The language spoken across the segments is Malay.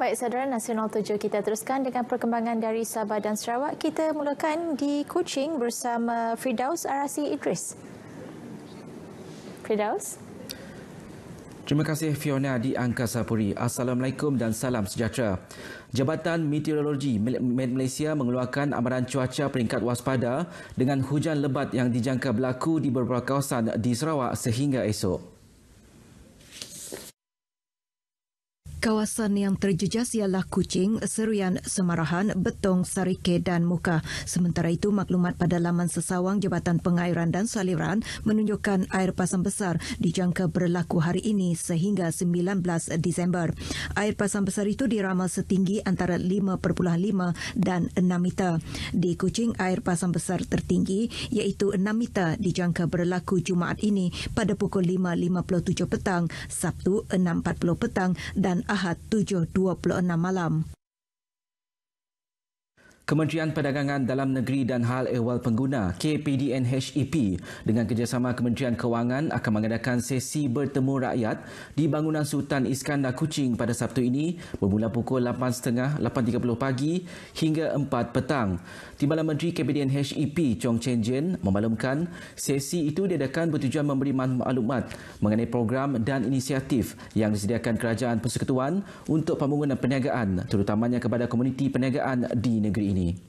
Baik saudara Nasional tujuh kita teruskan dengan perkembangan dari Sabah dan Sarawak. Kita mulakan di Kuching bersama Fridaus Arasi Idris. Fridaus. Terima kasih Fiona di Angkasa Puri. Assalamualaikum dan salam sejahtera. Jabatan Meteorologi Malaysia mengeluarkan amaran cuaca peringkat waspada dengan hujan lebat yang dijangka berlaku di beberapa kawasan di Sarawak sehingga esok. Kawasan yang terjejas ialah Kuching, Seruyan, Semarahan, Betong, Sarike dan Muka. Sementara itu, maklumat pada laman sesawang Jabatan Pengairan dan Saliran menunjukkan air pasang besar dijangka berlaku hari ini sehingga 19 Disember. Air pasang besar itu diramal setinggi antara 5.5 dan 6 meter. Di Kuching, air pasang besar tertinggi iaitu 6 meter dijangka berlaku Jumaat ini pada pukul 5.57 petang, Sabtu 6.40 petang dan Ahad 7.26 malam. Kementerian Perdagangan Dalam Negeri dan Hal Ehwal Pengguna KPDNHEP e dengan kerjasama Kementerian Kewangan akan mengadakan sesi bertemu rakyat di bangunan Sultan Iskandar Kuching pada Sabtu ini bermula pukul 8.30 8.30 pagi hingga 4 petang. Timbalan Menteri KPDNHEP e Chong Chen Jin memaklumkan sesi itu diadakan bertujuan memberi maklumat mengenai program dan inisiatif yang disediakan Kerajaan Persekutuan untuk pembangunan perniagaan terutamanya kepada komuniti perniagaan di negeri really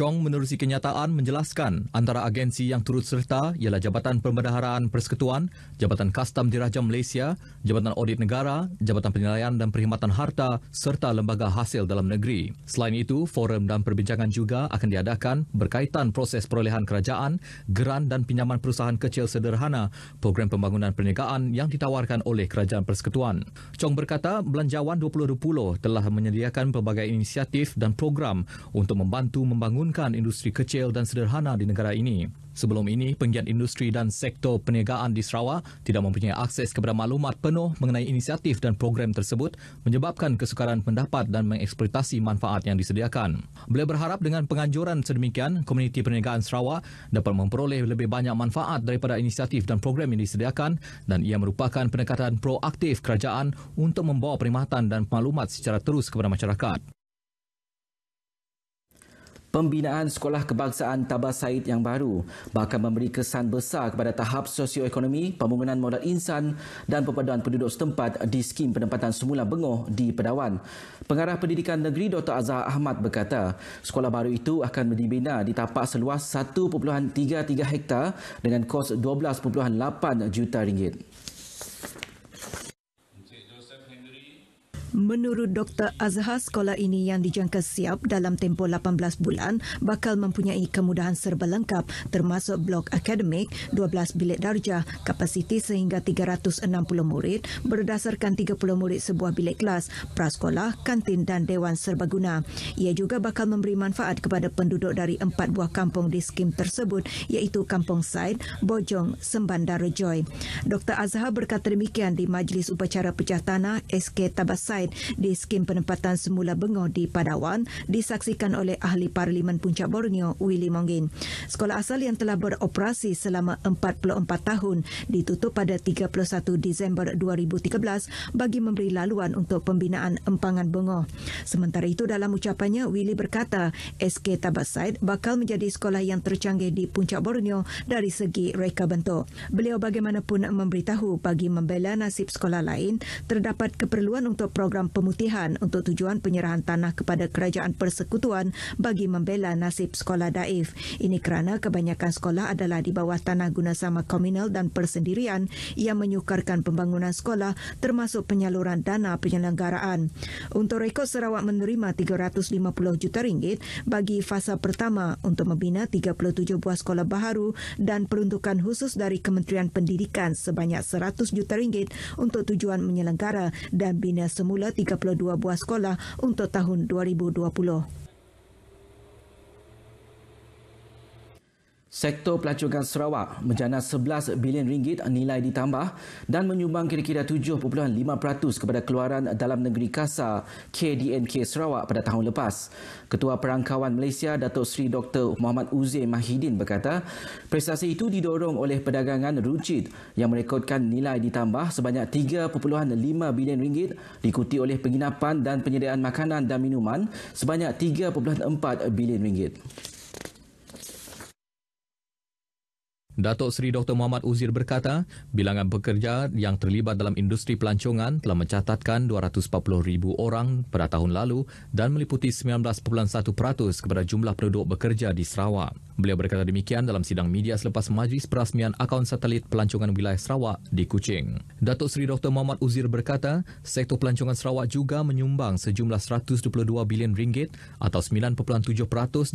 Chong menerusi kenyataan menjelaskan antara agensi yang turut serta ialah Jabatan Pembendaharaan Persekutuan, Jabatan Kastam Diraja Malaysia, Jabatan Audit Negara, Jabatan Penilaian dan Perkhidmatan Harta serta Lembaga Hasil Dalam Negeri. Selain itu, forum dan perbincangan juga akan diadakan berkaitan proses perolehan kerajaan, geran dan pinjaman perusahaan kecil sederhana, program pembangunan perniagaan yang ditawarkan oleh Kerajaan Persekutuan. Chong berkata, Belanjawan 2020 telah menyediakan pelbagai inisiatif dan program untuk membantu membangun menurunkan industri kecil dan sederhana di negara ini. Sebelum ini, penggiat industri dan sektor perniagaan di Sarawak tidak mempunyai akses kepada maklumat penuh mengenai inisiatif dan program tersebut menyebabkan kesukaran pendapat dan mengeksploitasi manfaat yang disediakan. Beliau berharap dengan penganjuran sedemikian, komuniti perniagaan Sarawak dapat memperoleh lebih banyak manfaat daripada inisiatif dan program yang disediakan dan ia merupakan pendekatan proaktif kerajaan untuk membawa perkhidmatan dan maklumat secara terus kepada masyarakat pembinaan Sekolah Kebangsaan Tabah Said yang baru bakal memberi kesan besar kepada tahap sosioekonomi, pembangunan modal insan dan perpaduan penduduk setempat di skim penempatan semula Bengoh di Pedawan. Pengarah Pendidikan Negeri Dr. Azhar Ahmad berkata, sekolah baru itu akan dibina di tapak seluas 1.33 hektar dengan kos 12.8 juta ringgit. Menurut Dr. Azhar, sekolah ini yang dijangka siap dalam tempoh 18 bulan bakal mempunyai kemudahan serba lengkap termasuk blok akademik, 12 bilik darjah, kapasiti sehingga 360 murid berdasarkan 30 murid sebuah bilik kelas, prasekolah, kantin dan dewan serbaguna. Ia juga bakal memberi manfaat kepada penduduk dari empat buah kampung di skim tersebut iaitu Kampung Said, Bojong, Semban dan Rejoy. Dr. Azhar berkata demikian di Majlis Upacara Pecah Tanah SK Tabasai berkait di skim penempatan semula bengau di Padawan disaksikan oleh Ahli Parlimen Puncak Borneo, Willy Mongin. Sekolah asal yang telah beroperasi selama 44 tahun ditutup pada 31 Disember 2013 bagi memberi laluan untuk pembinaan empangan bengau. Sementara itu dalam ucapannya, Willy berkata SK Tabasaid bakal menjadi sekolah yang tercanggih di Puncak Borneo dari segi reka bentuk. Beliau bagaimanapun memberitahu bagi membela nasib sekolah lain, terdapat keperluan untuk program program pemutihan untuk tujuan penyerahan tanah kepada kerajaan persekutuan bagi membela nasib sekolah daif. Ini kerana kebanyakan sekolah adalah di bawah tanah guna sama komunal dan persendirian yang menyukarkan pembangunan sekolah termasuk penyaluran dana penyelenggaraan. Untuk rekod Sarawak menerima 350 juta ringgit bagi fasa pertama untuk membina 37 buah sekolah baharu dan peruntukan khusus dari Kementerian Pendidikan sebanyak 100 juta ringgit untuk tujuan menyelenggara dan bina semula semula 32 buah sekolah untuk tahun 2020. Sektor pelacakan Sarawak menjana 11 bilion ringgit nilai ditambah dan menyumbang kira-kira 7.5% kepada keluaran dalam negeri KASA KDNK Sarawak pada tahun lepas. Ketua Perangkawan Malaysia Datuk Seri Dr. Muhammad Uzeh Mahidin berkata, prestasi itu didorong oleh perdagangan runcit yang merekodkan nilai ditambah sebanyak 3.5 bilion ringgit diikuti oleh penginapan dan penyediaan makanan dan minuman sebanyak 3.4 bilion ringgit. Datuk Seri Dr. Muhammad Uzir berkata, bilangan pekerja yang terlibat dalam industri pelancongan telah mencatatkan 240,000 orang pada tahun lalu dan meliputi 19.1% kepada jumlah penduduk bekerja di Sarawak. Beliau berkata demikian dalam sidang media selepas majlis perasmian akaun satelit pelancongan wilayah Sarawak di Kuching. Datuk Seri Dr. Muhammad Uzir berkata, sektor pelancongan Sarawak juga menyumbang sejumlah 122 bilion ringgit atau 9.7%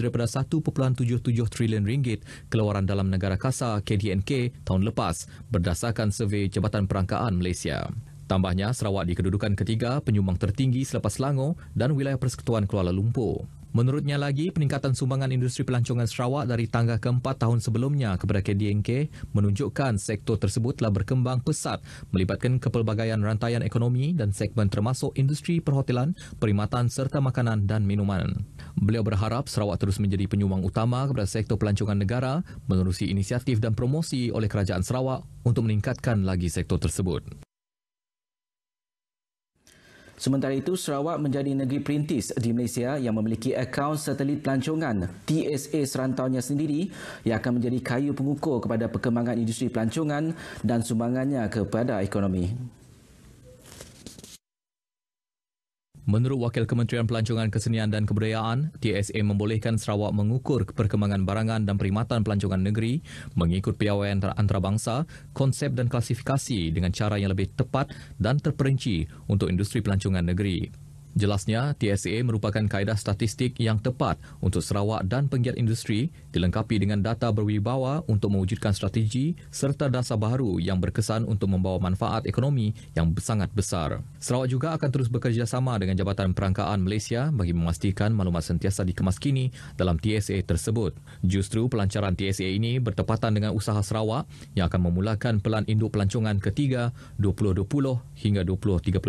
daripada 1.77 trilion ringgit keluaran dalam negara kasar KDNK tahun lepas berdasarkan survei Jabatan Perangkaan Malaysia. Tambahnya, Sarawak di kedudukan ketiga penyumbang tertinggi selepas Selangor dan wilayah Persekutuan Kuala Lumpur. Menurutnya lagi, peningkatan sumbangan industri pelancongan Sarawak dari tangga keempat tahun sebelumnya kepada KDNK menunjukkan sektor tersebut telah berkembang pesat melibatkan kepelbagaian rantaian ekonomi dan segmen termasuk industri perhotelan, perkhidmatan serta makanan dan minuman. Beliau berharap Sarawak terus menjadi penyumbang utama kepada sektor pelancongan negara menerusi inisiatif dan promosi oleh Kerajaan Sarawak untuk meningkatkan lagi sektor tersebut. Sementara itu, Sarawak menjadi negeri perintis di Malaysia yang memiliki akaun satelit pelancongan TSA serantaunya sendiri yang akan menjadi kayu pengukur kepada perkembangan industri pelancongan dan sumbangannya kepada ekonomi. Menurut Wakil Kementerian Pelancongan Kesenian dan Kebudayaan, TSA membolehkan Sarawak mengukur perkembangan barangan dan perkhidmatan pelancongan negeri mengikut piawaian antarabangsa, konsep dan klasifikasi dengan cara yang lebih tepat dan terperinci untuk industri pelancongan negeri. Jelasnya, TSA merupakan kaedah statistik yang tepat untuk Sarawak dan penggiat industri dilengkapi dengan data berwibawa untuk mewujudkan strategi serta dasar baru yang berkesan untuk membawa manfaat ekonomi yang sangat besar. Sarawak juga akan terus bekerjasama dengan Jabatan Perangkaan Malaysia bagi memastikan maklumat sentiasa dikemaskini dalam TSA tersebut. Justru pelancaran TSA ini bertepatan dengan usaha Sarawak yang akan memulakan pelan induk pelancongan ketiga 2020 hingga 2035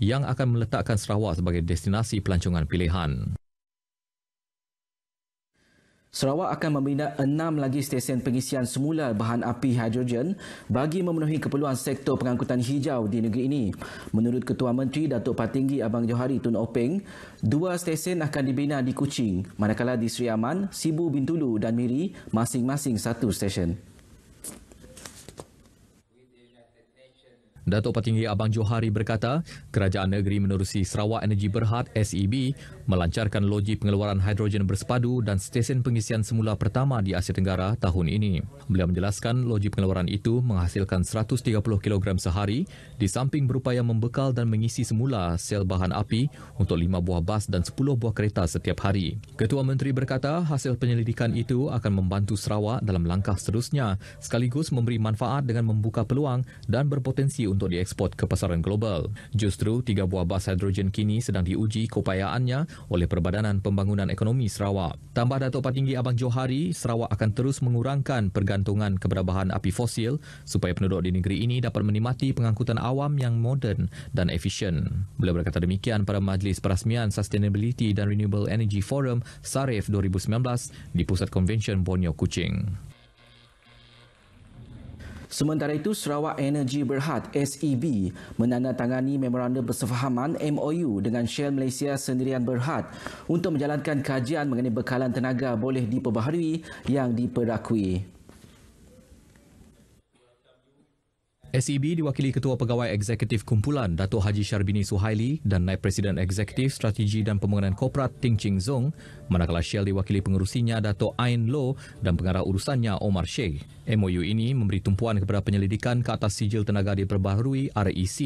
yang akan meletakkan Sarawak Sarawak sebagai destinasi pelancongan pilihan. Sarawak akan membina enam lagi stesen pengisian semula bahan api hidrogen bagi memenuhi keperluan sektor pengangkutan hijau di negeri ini. Menurut Ketua Menteri Datuk Patinggi Abang Johari Tun Openg, dua stesen akan dibina di Kuching, manakala di Seri Aman, Sibu Bintulu dan Miri masing-masing satu stesen. Datuk Petinggi Abang Johari berkata, Kerajaan Negeri menerusi Sarawak Energi Berhad SEB melancarkan loji pengeluaran hidrogen bersepadu dan stesen pengisian semula pertama di Asia Tenggara tahun ini. Beliau menjelaskan loji pengeluaran itu menghasilkan 130 kg sehari di samping berupaya membekal dan mengisi semula sel bahan api untuk 5 buah bas dan 10 buah kereta setiap hari. Ketua Menteri berkata hasil penyelidikan itu akan membantu Sarawak dalam langkah seterusnya sekaligus memberi manfaat dengan membuka peluang dan berpotensi untuk diekspor ke pasaran global. Justru, tiga buah bas hidrogen kini sedang diuji keupayaannya oleh Perbadanan Pembangunan Ekonomi Sarawak. Tambah Datuk Patinggi Abang Johari, Sarawak akan terus mengurangkan pergantungan keberabahan api fosil supaya penduduk di negeri ini dapat menikmati pengangkutan awam yang moden dan efisien. Beliau berkata demikian pada Majlis Perasmian Sustainability dan Renewable Energy Forum SARIF 2019 di Pusat Convention Borneo, Kuching. Sementara itu, Sarawak Energy Berhad SEB menandatangani memorandum persefahaman MOU dengan Shell Malaysia Sendirian Berhad untuk menjalankan kajian mengenai bekalan tenaga boleh diperbaharui yang diperakui. SEB diwakili Ketua Pegawai Eksekutif Kumpulan Datuk Haji Syarbini Suhaili dan Naib Presiden Eksekutif Strategi dan Pembangunan Korporat Ting Ching Zong manakala Shell diwakili pengurusinya Datuk Ain Lo dan pengarah urusannya Omar Sheikh. MOU ini memberi tumpuan kepada penyelidikan ke atas sijil tenaga diperbaharui REC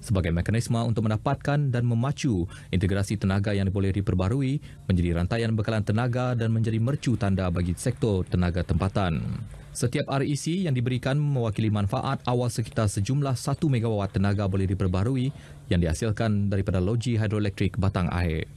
sebagai mekanisme untuk mendapatkan dan memacu integrasi tenaga yang boleh diperbaharui menjadi rantaian bekalan tenaga dan menjadi mercu tanda bagi sektor tenaga tempatan. Setiap REC yang diberikan mewakili manfaat awal sekitar sejumlah 1 MW tenaga boleh diperbarui yang dihasilkan daripada loji hidroelektrik batang air.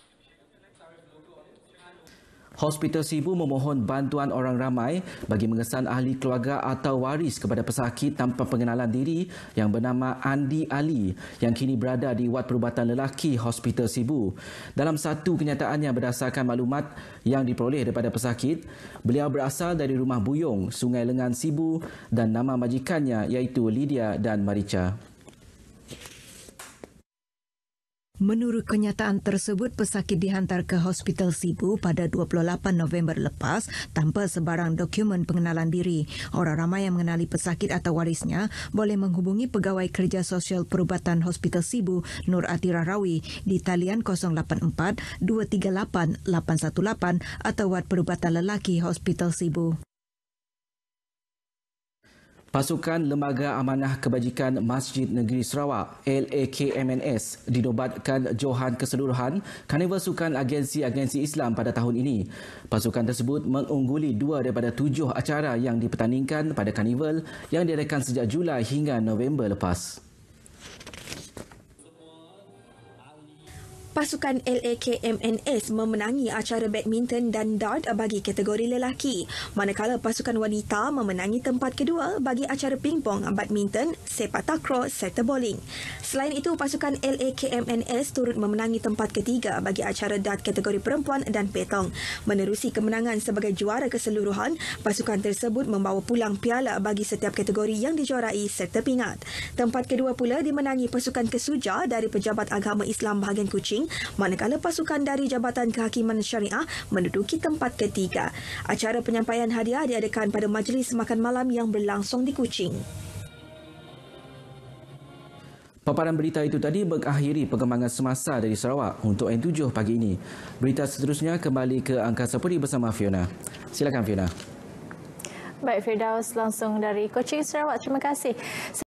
Hospital Sibu memohon bantuan orang ramai bagi mengesan ahli keluarga atau waris kepada pesakit tanpa pengenalan diri yang bernama Andi Ali yang kini berada di wad perubatan lelaki Hospital Sibu. Dalam satu kenyataannya berdasarkan maklumat yang diperoleh daripada pesakit, beliau berasal dari rumah Buyong, Sungai Lengan Sibu dan nama majikannya iaitu Lydia dan Marica. Menurut kenyataan tersebut, pesakit dihantar ke Hospital Sibu pada 28 November lepas tanpa sebarang dokumen pengenalan diri. Orang ramai yang mengenali pesakit atau warisnya boleh menghubungi Pegawai Kerja Sosial Perubatan Hospital Sibu, Nur Atira Rawi, di talian 084-238-818 atau Wad Perubatan Lelaki Hospital Sibu. Pasukan Lembaga Amanah Kebajikan Masjid Negeri Sarawak LAKMNS dinobatkan Johan Keseluruhan Karnival Sukan Agensi-Agensi Islam pada tahun ini. Pasukan tersebut mengungguli dua daripada tujuh acara yang dipertandingkan pada karnival yang diadakan sejak Julai hingga November lepas. Pasukan LAKMNS memenangi acara badminton dan dart bagi kategori lelaki, manakala pasukan wanita memenangi tempat kedua bagi acara pingpong, badminton, sepak takraw serta bowling. Selain itu, pasukan LAKMNS turut memenangi tempat ketiga bagi acara dart kategori perempuan dan petong. Menerusi kemenangan sebagai juara keseluruhan, pasukan tersebut membawa pulang piala bagi setiap kategori yang dijuarai serta pingat. Tempat kedua pula dimenangi pasukan Kesuja dari Pejabat Agama Islam Bahagian Kuching Kuching manakala pasukan dari Jabatan Kehakiman Syariah menduduki tempat ketiga. Acara penyampaian hadiah diadakan pada majlis makan malam yang berlangsung di Kuching. Paparan berita itu tadi mengakhiri perkembangan semasa dari Sarawak untuk N7 pagi ini. Berita seterusnya kembali ke Angkasa Puri bersama Fiona. Silakan Fiona. Baik Firdaus langsung dari Kuching Sarawak. Terima kasih.